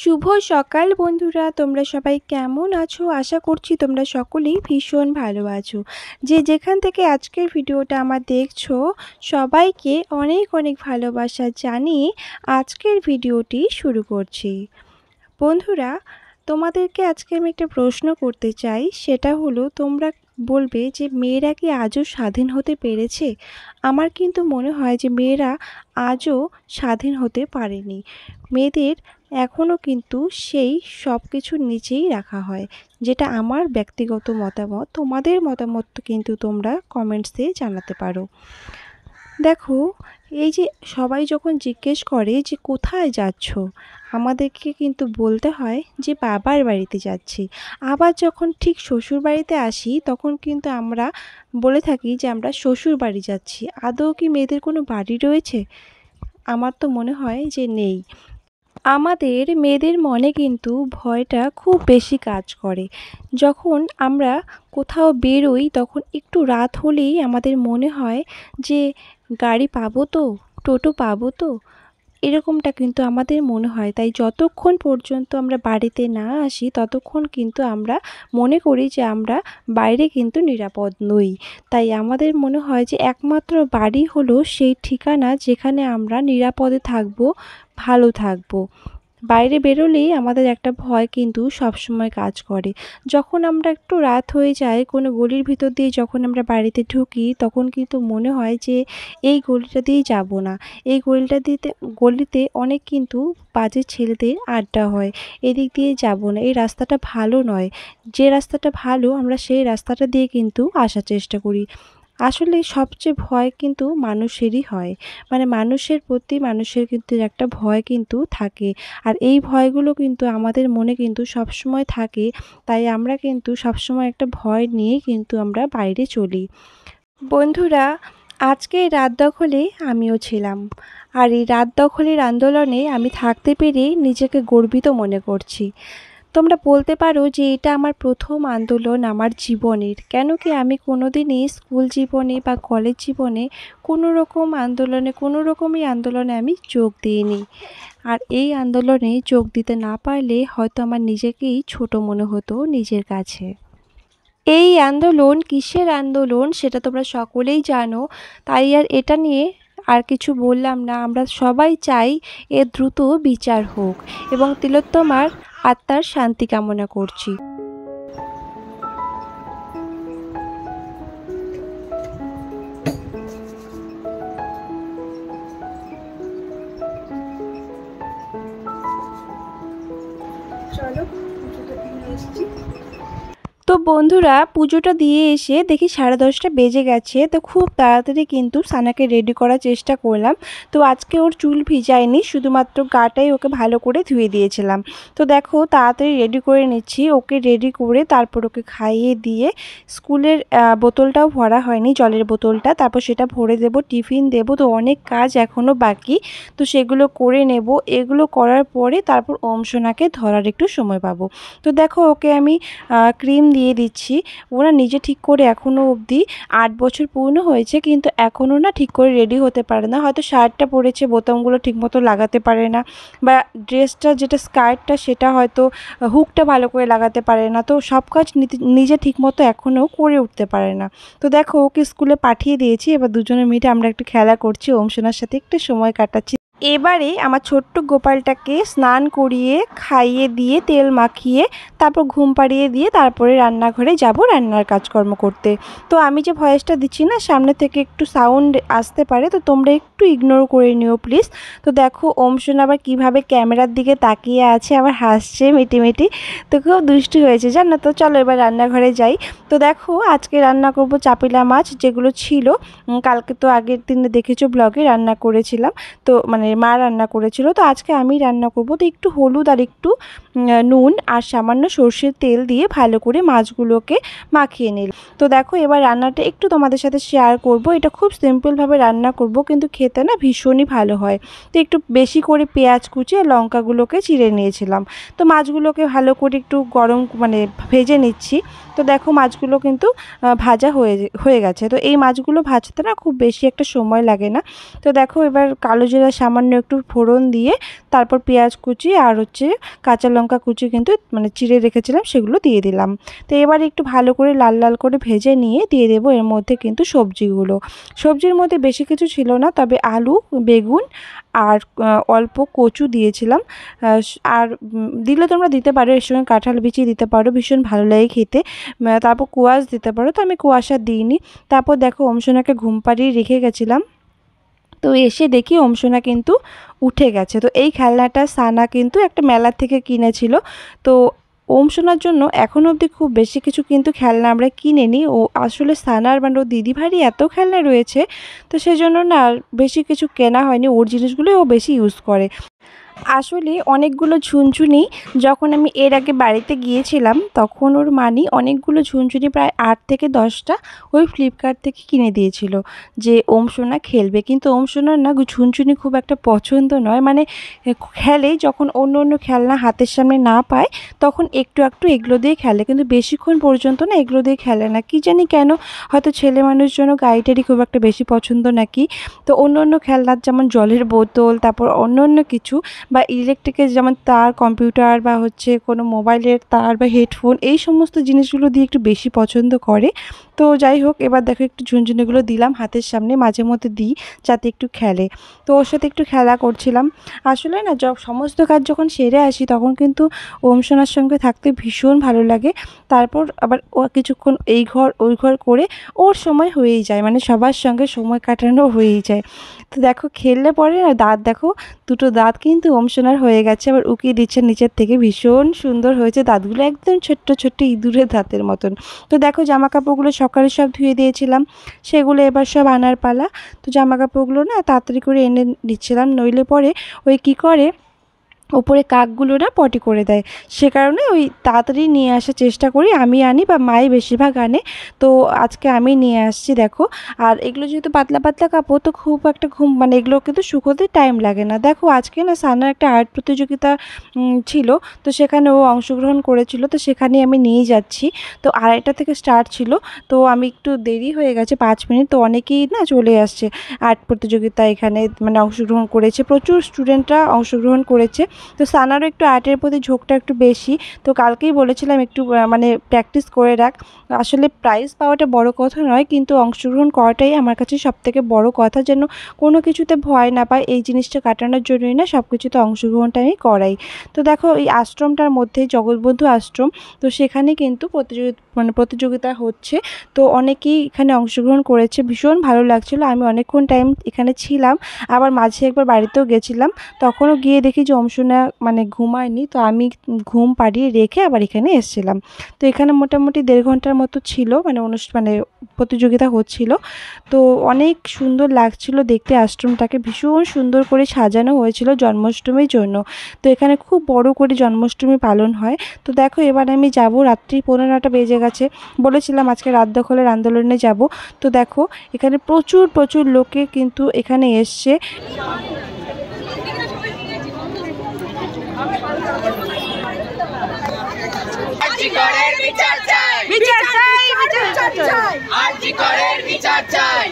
শুভ সকাল বন্ধুরা তোমরা সবাই কেমন আছো আশা করছি তোমরা সকলেই ভীষণ ভালো আছো যে যেখান থেকে আজকের ভিডিওটা আমার দেখছো সবাইকে অনেক অনেক ভালোবাসা জানিয়ে আজকের ভিডিওটি শুরু করছি বন্ধুরা তোমাদেরকে আজকে আমি একটা প্রশ্ন করতে চাই সেটা হলো তোমরা বলবে যে মেয়েরা কি আজও স্বাধীন হতে পেরেছে আমার কিন্তু মনে হয় যে মেয়েরা আজও স্বাধীন হতে পারেনি মেয়েদের এখনও কিন্তু সেই সব কিছুর নিচেই রাখা হয় যেটা আমার ব্যক্তিগত মতামত তোমাদের মতামত কিন্তু তোমরা কমেন্টসে জানাতে পারো দেখো এই যে সবাই যখন জিজ্ঞেস করে যে কোথায় যাচ্ছ আমাদেরকে কিন্তু বলতে হয় যে বাবার বাড়িতে যাচ্ছি আবার যখন ঠিক শ্বশুর বাড়িতে আসি তখন কিন্তু আমরা বলে থাকি যে আমরা শ্বশুর বাড়ি যাচ্ছি আদৌ কি মেয়েদের কোনো বাড়ি রয়েছে আমার তো মনে হয় যে নেই আমাদের মেয়েদের মনে কিন্তু ভয়টা খুব বেশি কাজ করে যখন আমরা কোথাও বেরোই তখন একটু রাত হলেই আমাদের মনে হয় যে গাড়ি পাবো তো টোটো পাবো তো এরকমটা কিন্তু আমাদের মনে হয় তাই যতক্ষণ পর্যন্ত আমরা বাড়িতে না আসি ততক্ষণ কিন্তু আমরা মনে করি যে আমরা বাইরে কিন্তু নিরাপদ নই তাই আমাদের মনে হয় যে একমাত্র বাড়ি হলো সেই ঠিকানা যেখানে আমরা নিরাপদে থাকবো ভালো থাকবো বাইরে বেরোলেই আমাদের একটা ভয় কিন্তু সবসময় কাজ করে যখন আমরা একটু রাত হয়ে যায় কোনো গলির ভিতর দিয়ে যখন আমরা বাড়িতে ঢুকি তখন কিন্তু মনে হয় যে এই গলিটা দিয়ে যাব না এই গলিটা দিতে গলিতে অনেক কিন্তু বাজে ছেলেদের আড্ডা হয় এদিক দিয়ে যাব না এই রাস্তাটা ভালো নয় যে রাস্তাটা ভালো আমরা সেই রাস্তাটা দিয়ে কিন্তু আসার চেষ্টা করি আসলে সবচেয়ে ভয় কিন্তু মানুষেরই হয় মানে মানুষের প্রতি মানুষের কিন্তু একটা ভয় কিন্তু থাকে আর এই ভয়গুলো কিন্তু আমাদের মনে কিন্তু সবসময় থাকে তাই আমরা কিন্তু সবসময় একটা ভয় নিয়ে কিন্তু আমরা বাইরে চলি বন্ধুরা আজকে রাত দখলে আমিও ছিলাম আর এই রাত দখলের আন্দোলনে আমি থাকতে পেরে নিজেকে গর্বিত মনে করছি তোমরা বলতে পারো যে এটা আমার প্রথম আন্দোলন আমার জীবনের কেন কি আমি কোনো দিনই স্কুল জীবনে বা কলেজ জীবনে কোনো রকম আন্দোলনে কোনো রকমই আন্দোলনে আমি যোগ দিইনি আর এই আন্দোলনে যোগ দিতে না পারলে হয়তো আমার নিজেকেই ছোট মনে হতো নিজের কাছে এই আন্দোলন কিসের আন্দোলন সেটা তোমরা সকলেই জানো তাই আর এটা নিয়ে আর কিছু বললাম না আমরা সবাই চাই এ দ্রুত বিচার হোক এবং তিলোত্তমার আত্মার শান্তি কামনা করছি চলো তো বন্ধুরা পুজোটা দিয়ে এসে দেখি সাড়ে দশটা বেজে গেছে তো খুব তাড়াতাড়ি কিন্তু সানাকে রেডি করার চেষ্টা করলাম তো আজকে ওর চুল ভিজায়নি শুধুমাত্র গাটাই ওকে ভালো করে ধুয়ে দিয়েছিলাম তো দেখো তাড়াতাড়ি রেডি করে নিচ্ছি ওকে রেডি করে তারপর ওকে খাইয়ে দিয়ে স্কুলের বোতলটাও ভরা হয়নি জলের বোতলটা তারপর সেটা ভরে দেব টিফিন দেব তো অনেক কাজ এখনও বাকি তো সেগুলো করে নেব এগুলো করার পরে তারপর ওম সোনাকে ধরার একটু সময় পাবো তো দেখো ওকে আমি ক্রিম দিয়ে দিয়ে দিচ্ছি ওরা নিজে ঠিক করে এখনও অবধি আট বছর পূর্ণ হয়েছে কিন্তু এখনও না ঠিক করে রেডি হতে পারে না হয়তো শার্টটা পরেছে বোতামগুলো ঠিকমতো লাগাতে পারে না বা ড্রেসটা যেটা স্কার্টটা সেটা হয়তো হুকটা ভালো করে লাগাতে পারে না তো সব কাজ নিজে ঠিকমতো এখনও করে উঠতে পারে না তো দেখো ওকে স্কুলে পাঠিয়ে দিয়েছি এবার দুজনে মিলে আমরা একটু খেলা করছি সোনার সাথে একটু সময় কাটাচ্ছি এবারে আমার ছোট্ট গোপালটাকে স্নান করিয়ে খাইয়ে দিয়ে তেল মাখিয়ে তারপর ঘুম পাড়িয়ে দিয়ে তারপরে রান্নাঘরে যাব রান্নার কাজকর্ম করতে তো আমি যে ভয়েসটা দিচ্ছি না সামনে থেকে একটু সাউন্ড আসতে পারে তো তোমরা একটু ইগনোর করে নিও প্লিজ তো দেখো ওমসুন আবার কীভাবে ক্যামেরার দিকে তাকিয়ে আছে আবার হাসছে মিটিমিটি তো খুব দুষ্টি হয়েছে না তো চলো এবার রান্নাঘরে যাই তো দেখো আজকে রান্না করব চাপিলা মাছ যেগুলো ছিল কালকে তো আগের দিনে দেখেছো ব্লগে রান্না করেছিলাম তো মানে মা রান্না করেছিল তো আজকে আমি রান্না করব তো একটু হলুদ আর একটু নুন আর সামান্য সর্ষের তেল দিয়ে ভালো করে মাছগুলোকে মাখিয়ে নিল তো দেখো এবার রান্নাটা একটু তোমাদের সাথে শেয়ার করব এটা খুব সিম্পলভাবে রান্না করব কিন্তু খেতে না ভীষণই ভালো হয় তো একটু বেশি করে পেঁয়াজ কুচিয়ে লঙ্কাগুলোকে চিড়ে নিয়েছিলাম তো মাছগুলোকে ভালো করে একটু গরম মানে ভেজে নিচ্ছি তো দেখো মাছগুলো কিন্তু ভাজা হয়ে হয়ে গেছে তো এই মাছগুলো ভাজতে না খুব বেশি একটা সময় লাগে না তো দেখো এবার কালো জিরা সামান্য একটু ফোড়ন দিয়ে তারপর পেঁয়াজ কুচি আর হচ্ছে কাঁচা লঙ্কা কুচি কিন্তু মানে চিড়ে রেখেছিলাম সেগুলো দিয়ে দিলাম তো এবার একটু ভালো করে লাল লাল করে ভেজে নিয়ে দিয়ে দেবো এর মধ্যে কিন্তু সবজিগুলো সবজির মধ্যে বেশি কিছু ছিল না তবে আলু বেগুন আর অল্প কচু দিয়েছিলাম আর দিলে তোমরা দিতে পারো এর সঙ্গে কাঁঠাল বিচি দিতে পারো ভীষণ ভালো লাগে খেতে তারপর কুয়াশ দিতে পারো তো আমি কুয়াশা দিইনি তারপর দেখো অমসোনাকে ঘুম পাড়িয়ে রেখে গেছিলাম তো এসে দেখি সোনা কিন্তু উঠে গেছে তো এই খেলনাটা সানা কিন্তু একটা মেলার থেকে কিনেছিল তো ওম সোনার জন্য এখন অবধি খুব বেশি কিছু কিন্তু খেলনা আমরা নিই ও আসলে সানার মানে ও দিদিভারই এত খেলনা রয়েছে তো সেজন্য না বেশি কিছু কেনা হয়নি ওর জিনিসগুলোই ও বেশি ইউজ করে আসলে অনেকগুলো ঝুনঝুনি যখন আমি এর আগে বাড়িতে গিয়েছিলাম তখন ওর মানি অনেকগুলো ঝুনঝুনি প্রায় আট থেকে দশটা ওই ফ্লিপকার্ট থেকে কিনে দিয়েছিল যে ওম সোনা খেলবে কিন্তু ওম সোনার না ঝুনঝুনি খুব একটা পছন্দ নয় মানে খেলে যখন অন্য অন্য খেলনা হাতের সামনে না পায় তখন একটু একটু এগুলো দিয়ে খেলে কিন্তু বেশিক্ষণ পর্যন্ত না এগুলো দিয়ে খেলে না কি জানি কেন হয়তো ছেলে জন্য গাড়িটারি খুব একটা বেশি পছন্দ নাকি তো অন্য অন্য খেলনার যেমন জলের বোতল তারপর অন্য অন্য কিছু বা ইলেকট্রিকের যেমন তার কম্পিউটার বা হচ্ছে কোনো মোবাইলের তার বা হেডফোন এই সমস্ত জিনিসগুলো দিয়ে একটু বেশি পছন্দ করে তো যাই হোক এবার দেখো একটু ঝুনঝুনিগুলো দিলাম হাতের সামনে মাঝে মধ্যে দিই যাতে একটু খেলে তো ওর সাথে একটু খেলা করছিলাম আসলে না সমস্ত কাজ যখন সেরে আসি তখন কিন্তু ওম সোনার সঙ্গে থাকতে ভীষণ ভালো লাগে তারপর আবার ও কিছুক্ষণ এই ঘর ওই ঘর করে ওর সময় হয়েই যায় মানে সবার সঙ্গে সময় কাটানো হয়েই যায় তো দেখো খেললে পরে আর দাঁত দেখো দুটো দাঁত কিন্তু ওম সোনার হয়ে গেছে আবার উকিয়ে দিচ্ছে নিচের থেকে ভীষণ সুন্দর হয়েছে দাঁতগুলো একদম ছোট্ট ছোট্ট ইঁদুরের দাঁতের মতন তো দেখো জামা কাপড়গুলো সকালে সব ধুয়ে দিয়েছিলাম সেগুলো এবার সব আনার পালা তো জামা কাপড়গুলো না তাড়াতাড়ি করে এনে দিচ্ছিলাম নইলে পরে ওই কি করে ওপরে কাকগুলো না পটি করে দেয় সে কারণে ওই তাড়াতাড়ি নিয়ে আসার চেষ্টা করি আমি আনি বা মাই বেশিরভাগ আনে তো আজকে আমি নিয়ে আসছি দেখো আর এগুলো যেহেতু পাতলা পাতলা কাপড় তো খুব একটা ঘুম মানে এগুলো কিন্তু শুকোতে টাইম লাগে না দেখো আজকে না সানার একটা আর্ট প্রতিযোগিতা ছিল তো সেখানে ও অংশগ্রহণ করেছিল তো সেখানে আমি নিয়ে যাচ্ছি তো আড়াইটা থেকে স্টার্ট ছিল তো আমি একটু দেরি হয়ে গেছে পাঁচ মিনিট তো অনেকেই না চলে আসছে আর্ট প্রতিযোগিতা এখানে মানে অংশগ্রহণ করেছে প্রচুর স্টুডেন্টরা অংশগ্রহণ করেছে তো সানারও একটু আর্টের প্রতি ঝোঁকটা একটু বেশি তো কালকেই বলেছিলাম একটু মানে প্র্যাকটিস করে রাখ আসলে প্রাইজ পাওয়াটা বড় কথা নয় কিন্তু অংশগ্রহণ করাটাই আমার কাছে সবথেকে বড় কথা যেন কোনো কিছুতে ভয় না পায় এই জিনিসটা কাটানোর জন্যই না সব কিছুতে অংশগ্রহণটা আমি করাই তো দেখো এই আশ্রমটার মধ্যে জগৎবন্ধু আশ্রম তো সেখানে কিন্তু প্রতিযোগিতা মানে প্রতিযোগিতা হচ্ছে তো অনেকেই এখানে অংশগ্রহণ করেছে ভীষণ ভালো লাগছিল আমি অনেকক্ষণ টাইম এখানে ছিলাম আবার মাঝে একবার বাড়িতেও গেছিলাম তখনও গিয়ে দেখি যে অংশ জন্য মানে ঘুমায়নি তো আমি ঘুম পাড়িয়ে রেখে আবার এখানে এসেছিলাম তো এখানে মোটামুটি দেড় ঘন্টার মতো ছিল মানে অনুষ্ঠান মানে প্রতিযোগিতা হচ্ছিল তো অনেক সুন্দর লাগছিল দেখতে আশ্রমটাকে ভীষণ সুন্দর করে সাজানো হয়েছিল জন্মাষ্টমীর জন্য তো এখানে খুব বড় করে জন্মাষ্টমী পালন হয় তো দেখো এবার আমি যাব রাত্রি পনেরোটা বেজে গেছে বলেছিলাম আজকে রাত দখলের আন্দোলনে যাব তো দেখো এখানে প্রচুর প্রচুর লোকে কিন্তু এখানে এসছে বিচার চাই বিচার চাই বিচার চাই আর কি বিচার চাই